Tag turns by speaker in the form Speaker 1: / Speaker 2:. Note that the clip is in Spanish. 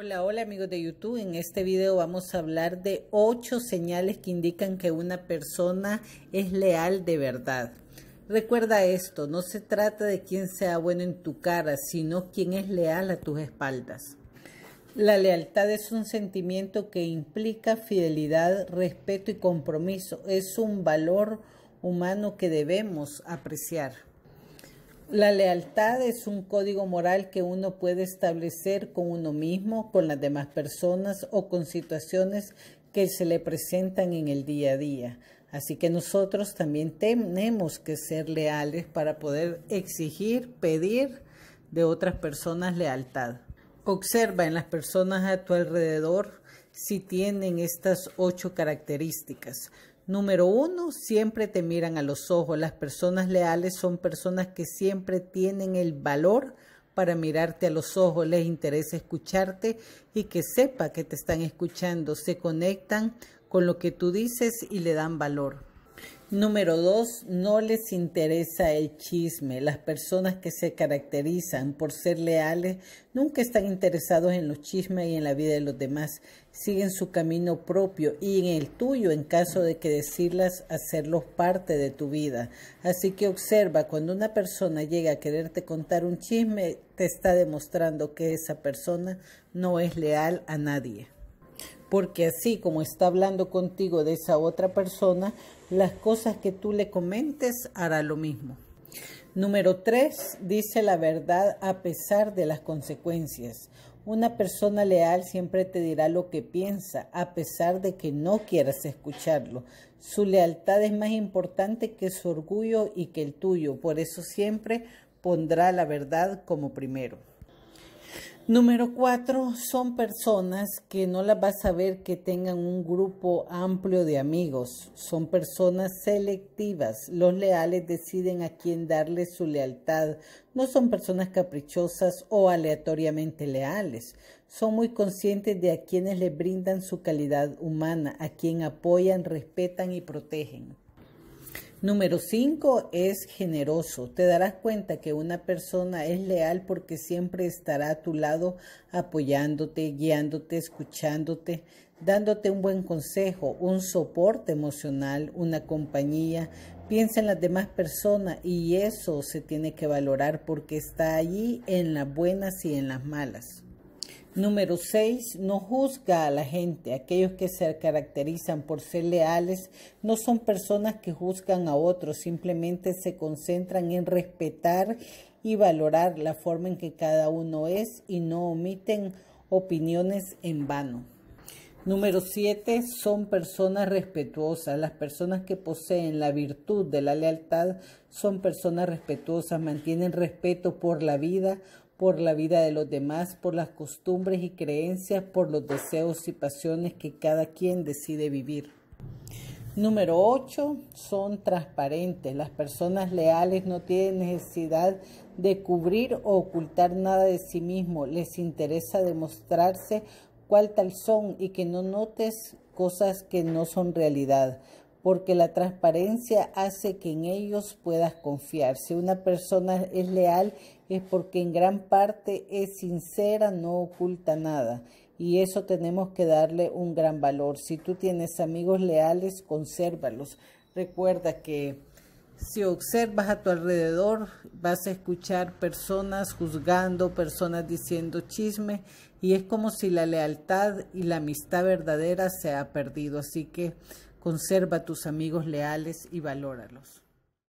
Speaker 1: Hola, hola amigos de YouTube. En este video vamos a hablar de ocho señales que indican que una persona es leal de verdad. Recuerda esto, no se trata de quién sea bueno en tu cara, sino quien es leal a tus espaldas. La lealtad es un sentimiento que implica fidelidad, respeto y compromiso. Es un valor humano que debemos apreciar. La lealtad es un código moral que uno puede establecer con uno mismo, con las demás personas o con situaciones que se le presentan en el día a día. Así que nosotros también tenemos que ser leales para poder exigir, pedir de otras personas lealtad. Observa en las personas a tu alrededor si tienen estas ocho características. Número uno, siempre te miran a los ojos. Las personas leales son personas que siempre tienen el valor para mirarte a los ojos, les interesa escucharte y que sepa que te están escuchando, se conectan con lo que tú dices y le dan valor. Número dos, no les interesa el chisme. Las personas que se caracterizan por ser leales nunca están interesados en los chismes y en la vida de los demás. Siguen su camino propio y en el tuyo en caso de que decirlas hacerlos parte de tu vida. Así que observa, cuando una persona llega a quererte contar un chisme, te está demostrando que esa persona no es leal a nadie porque así como está hablando contigo de esa otra persona, las cosas que tú le comentes hará lo mismo. Número tres, Dice la verdad a pesar de las consecuencias. Una persona leal siempre te dirá lo que piensa, a pesar de que no quieras escucharlo. Su lealtad es más importante que su orgullo y que el tuyo. Por eso siempre pondrá la verdad como primero. Número cuatro, son personas que no las vas a ver que tengan un grupo amplio de amigos. Son personas selectivas. Los leales deciden a quién darle su lealtad. No son personas caprichosas o aleatoriamente leales. Son muy conscientes de a quienes le brindan su calidad humana, a quien apoyan, respetan y protegen. Número cinco es generoso. Te darás cuenta que una persona es leal porque siempre estará a tu lado apoyándote, guiándote, escuchándote, dándote un buen consejo, un soporte emocional, una compañía. Piensa en las demás personas y eso se tiene que valorar porque está allí en las buenas y en las malas. Número 6. No juzga a la gente. Aquellos que se caracterizan por ser leales no son personas que juzgan a otros, simplemente se concentran en respetar y valorar la forma en que cada uno es y no omiten opiniones en vano. Número 7. Son personas respetuosas. Las personas que poseen la virtud de la lealtad son personas respetuosas, mantienen respeto por la vida, por la vida de los demás, por las costumbres y creencias, por los deseos y pasiones que cada quien decide vivir. Número 8. Son transparentes. Las personas leales no tienen necesidad de cubrir o ocultar nada de sí mismo. Les interesa demostrarse cuál tal son y que no notes cosas que no son realidad porque la transparencia hace que en ellos puedas confiar. Si una persona es leal es porque en gran parte es sincera, no oculta nada. Y eso tenemos que darle un gran valor. Si tú tienes amigos leales, consérvalos. Recuerda que si observas a tu alrededor, vas a escuchar personas juzgando, personas diciendo chismes, y es como si la lealtad y la amistad verdadera se ha perdido. Así que Conserva tus amigos leales y valóralos.